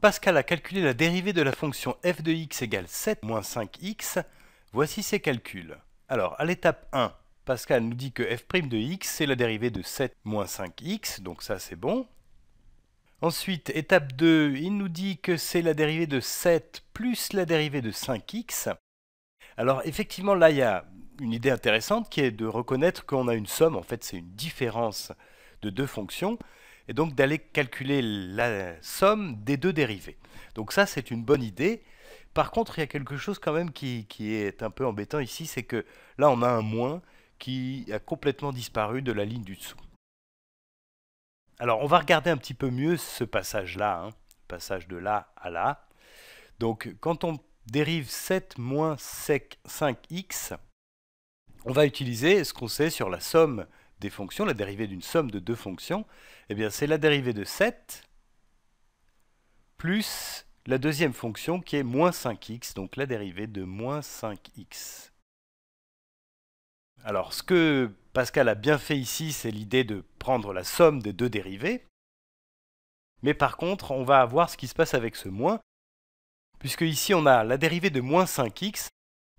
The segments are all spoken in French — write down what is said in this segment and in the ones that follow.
Pascal a calculé la dérivée de la fonction f de x égale 7 moins 5x. Voici ses calculs. Alors, à l'étape 1, Pascal nous dit que f' de x, c'est la dérivée de 7 moins 5x, donc ça c'est bon. Ensuite, étape 2, il nous dit que c'est la dérivée de 7 plus la dérivée de 5x. Alors effectivement, là, il y a une idée intéressante qui est de reconnaître qu'on a une somme, en fait c'est une différence de deux fonctions et donc d'aller calculer la somme des deux dérivés. Donc ça, c'est une bonne idée. Par contre, il y a quelque chose quand même qui, est un peu embêtant ici, c'est que là, on a un moins qui a complètement disparu de la ligne du dessous. Alors, on va regarder un petit peu mieux ce passage-là, hein, passage de là à là. Donc, quand on dérive 7 moins sec 5x, on va utiliser ce qu'on sait sur la somme des fonctions, la dérivée d'une somme de deux fonctions, eh bien c'est la dérivée de 7 plus la deuxième fonction qui est moins 5x, donc la dérivée de moins 5x. Alors ce que Pascal a bien fait ici, c'est l'idée de prendre la somme des deux dérivées. Mais par contre, on va voir ce qui se passe avec ce moins, puisque ici on a la dérivée de moins 5x,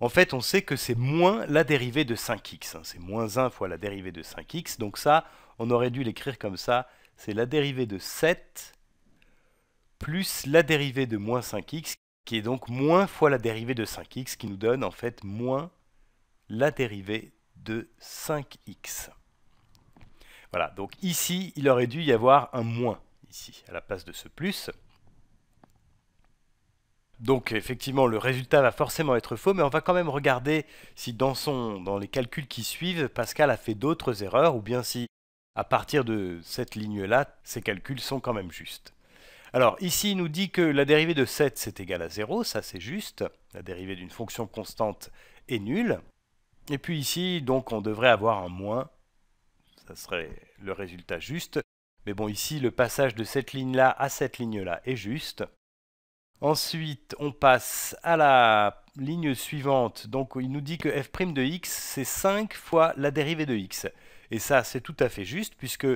en fait, on sait que c'est moins la dérivée de 5x. Hein. C'est moins 1 fois la dérivée de 5x. Donc ça, on aurait dû l'écrire comme ça. C'est la dérivée de 7 plus la dérivée de moins 5x, qui est donc moins fois la dérivée de 5x, qui nous donne en fait moins la dérivée de 5x. Voilà, donc ici, il aurait dû y avoir un moins, ici, à la place de ce plus. Donc effectivement, le résultat va forcément être faux, mais on va quand même regarder si dans, son, dans les calculs qui suivent, Pascal a fait d'autres erreurs, ou bien si, à partir de cette ligne-là, ses calculs sont quand même justes. Alors ici, il nous dit que la dérivée de 7, c'est égal à 0, ça c'est juste. La dérivée d'une fonction constante est nulle. Et puis ici, donc, on devrait avoir un moins. Ça serait le résultat juste. Mais bon, ici, le passage de cette ligne-là à cette ligne-là est juste. Ensuite, on passe à la ligne suivante. Donc, il nous dit que f' de x, c'est 5 fois la dérivée de x. Et ça, c'est tout à fait juste, puisque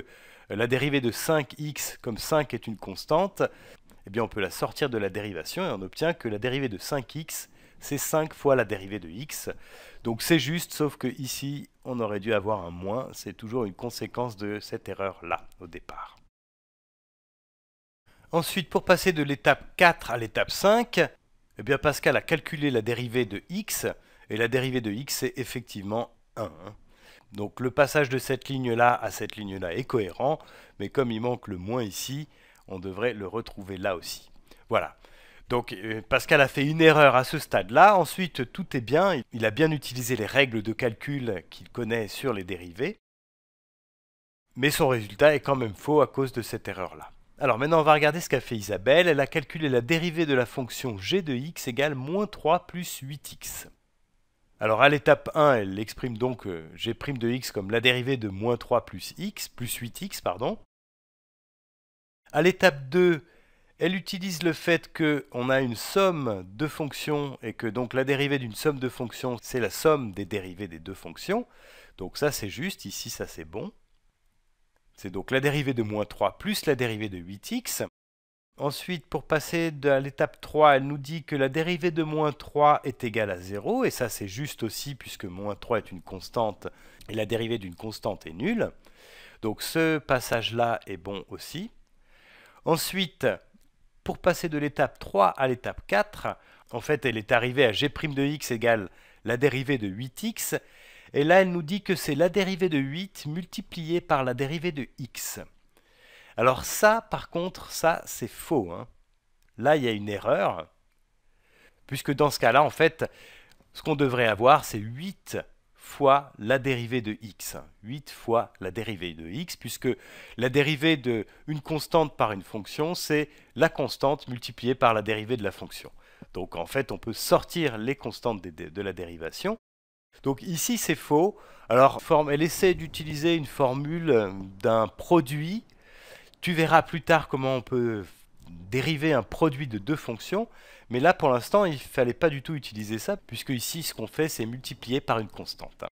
la dérivée de 5x, comme 5 est une constante, eh bien, on peut la sortir de la dérivation et on obtient que la dérivée de 5x, c'est 5 fois la dérivée de x. Donc, c'est juste, sauf qu'ici on aurait dû avoir un moins. C'est toujours une conséquence de cette erreur-là, au départ. Ensuite, pour passer de l'étape 4 à l'étape 5, eh bien Pascal a calculé la dérivée de x, et la dérivée de x est effectivement 1. Hein. Donc le passage de cette ligne-là à cette ligne-là est cohérent, mais comme il manque le moins ici, on devrait le retrouver là aussi. Voilà. Donc euh, Pascal a fait une erreur à ce stade-là, ensuite tout est bien, il a bien utilisé les règles de calcul qu'il connaît sur les dérivées, mais son résultat est quand même faux à cause de cette erreur-là. Alors maintenant, on va regarder ce qu'a fait Isabelle. Elle a calculé la dérivée de la fonction g de x égale moins 3 plus 8x. Alors à l'étape 1, elle exprime donc euh, g' de x comme la dérivée de moins 3 plus x, plus 8x, pardon. À l'étape 2, elle utilise le fait qu'on a une somme de fonctions et que donc la dérivée d'une somme de fonctions, c'est la somme des dérivées des deux fonctions. Donc ça c'est juste, ici ça c'est bon. C'est donc la dérivée de moins 3 plus la dérivée de 8x. Ensuite, pour passer à l'étape 3, elle nous dit que la dérivée de moins 3 est égale à 0, et ça c'est juste aussi puisque moins 3 est une constante, et la dérivée d'une constante est nulle. Donc ce passage-là est bon aussi. Ensuite, pour passer de l'étape 3 à l'étape 4, en fait elle est arrivée à g' de x égale la dérivée de 8x, et là, elle nous dit que c'est la dérivée de 8 multipliée par la dérivée de x. Alors ça, par contre, ça, c'est faux. Hein. Là, il y a une erreur. Puisque dans ce cas-là, en fait, ce qu'on devrait avoir, c'est 8 fois la dérivée de x. 8 fois la dérivée de x, puisque la dérivée d'une constante par une fonction, c'est la constante multipliée par la dérivée de la fonction. Donc en fait, on peut sortir les constantes de la dérivation donc ici, c'est faux. Alors, elle essaie d'utiliser une formule euh, d'un produit. Tu verras plus tard comment on peut dériver un produit de deux fonctions. Mais là, pour l'instant, il ne fallait pas du tout utiliser ça, puisque ici, ce qu'on fait, c'est multiplier par une constante.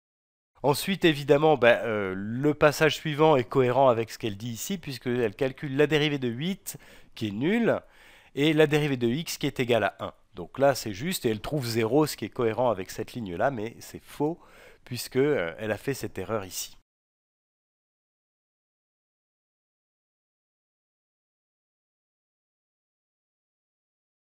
Ensuite, évidemment, ben, euh, le passage suivant est cohérent avec ce qu'elle dit ici, puisqu'elle calcule la dérivée de 8, qui est nulle, et la dérivée de x, qui est égale à 1. Donc là, c'est juste, et elle trouve 0, ce qui est cohérent avec cette ligne-là, mais c'est faux, puisqu'elle euh, a fait cette erreur ici.